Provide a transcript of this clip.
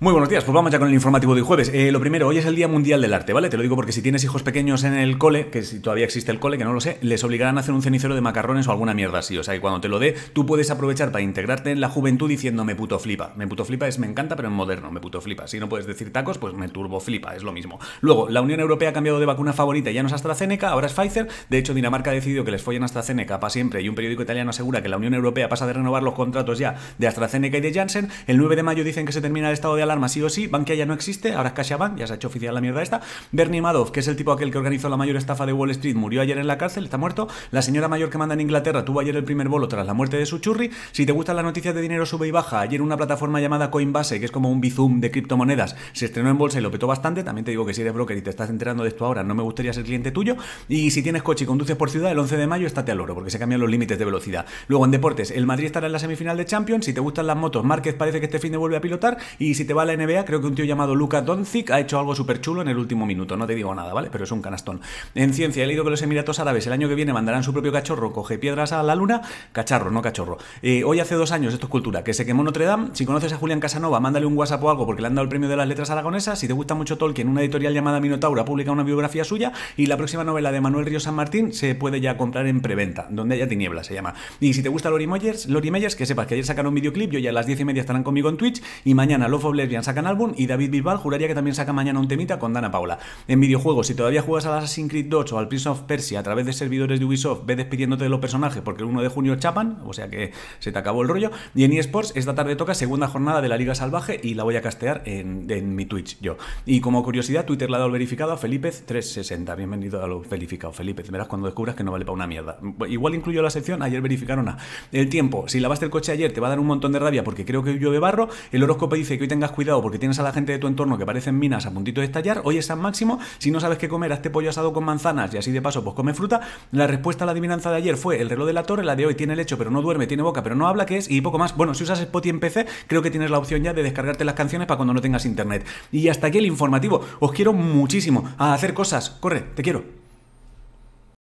Muy buenos días, pues vamos ya con el informativo de jueves. Eh, lo primero, hoy es el Día Mundial del Arte, ¿vale? Te lo digo porque si tienes hijos pequeños en el cole, que si todavía existe el cole, que no lo sé, les obligarán a hacer un cenicero de macarrones o alguna mierda así. O sea, que cuando te lo dé, tú puedes aprovechar para integrarte en la juventud diciendo me puto flipa. Me puto flipa es me encanta, pero en moderno, me puto flipa. Si no puedes decir tacos, pues me turbo flipa, es lo mismo. Luego, la Unión Europea ha cambiado de vacuna favorita, ya no es AstraZeneca, ahora es Pfizer. De hecho, Dinamarca ha decidido que les follen AstraZeneca para siempre y un periódico italiano asegura que la Unión Europea pasa de renovar los contratos ya de AstraZeneca y de Janssen. El 9 de mayo dicen que se termina el estado de alarma sí o sí, Bankia ya no existe, ahora es CaixaBank, ya se ha hecho oficial la mierda esta. Bernie Madoff, que es el tipo aquel que organizó la mayor estafa de Wall Street, murió ayer en la cárcel, está muerto. La señora mayor que manda en Inglaterra tuvo ayer el primer bolo tras la muerte de su churri. Si te gustan las noticias de dinero sube y baja, ayer una plataforma llamada Coinbase, que es como un Bizum de criptomonedas, se estrenó en bolsa y lo petó bastante. También te digo que si eres broker y te estás enterando de esto ahora, no me gustaría ser cliente tuyo. Y si tienes coche y conduces por ciudad, el 11 de mayo estate al oro, porque se cambian los límites de velocidad. Luego en deportes, el Madrid estará en la semifinal de Champions. Si te gustan las motos, Márquez parece que este fin de vuelve a pilotar. Y si te va a la NBA, creo que un tío llamado Luca Doncic ha hecho algo súper chulo en el último minuto. No te digo nada, ¿vale? Pero es un canastón. En ciencia, he leído que los Emiratos Árabes el año que viene mandarán su propio cachorro, coge piedras a la luna, cacharro, no cachorro. Eh, hoy hace dos años, esto es cultura, que se quemó Notre Dame. Si conoces a Julián Casanova, mándale un WhatsApp o algo porque le han dado el premio de las letras aragonesas. Si te gusta mucho Tolkien, una editorial llamada Minotaura publica una biografía suya y la próxima novela de Manuel Río San Martín se puede ya comprar en preventa, donde haya tiniebla se llama. Y si te gusta Lori Meyers, Lori Meyers, que sepas que ayer sacaron un videoclip, yo ya a las diez y media estarán conmigo en Twitch y mañana Love sacan álbum y David Bilbao juraría que también saca mañana un temita con Dana Paula. En videojuegos, si todavía juegas a Assassin's Creed 2 o al Prince of Persia a través de servidores de Ubisoft, ve despidiéndote de los personajes porque el 1 de junio chapan, o sea que se te acabó el rollo. Y en eSports, esta tarde toca segunda jornada de la Liga Salvaje y la voy a castear en, mi Twitch yo. Y como curiosidad, Twitter la ha dado verificado a Felipe360. Bienvenido a los verificado, Felipe. Verás cuando descubras que no vale para una mierda. Igual incluyo la sección, ayer verificaron a. El tiempo, si lavaste el coche ayer, te va a dar un montón de rabia porque creo que llueve barro. El horóscopo dice que hoy tengas cuidado porque tienes a la gente de tu entorno que parecen minas a puntito de estallar, hoy es San Máximo, si no sabes qué comer, hazte pollo asado con manzanas y así de paso pues come fruta. La respuesta a la adivinanza de ayer fue el reloj de la torre, la de hoy tiene lecho pero no duerme, tiene boca pero no habla, que es y poco más. Bueno, si usas Spotify en PC, creo que tienes la opción ya de descargarte las canciones para cuando no tengas internet. Y hasta aquí el informativo. Os quiero muchísimo. A hacer cosas. Corre, te quiero.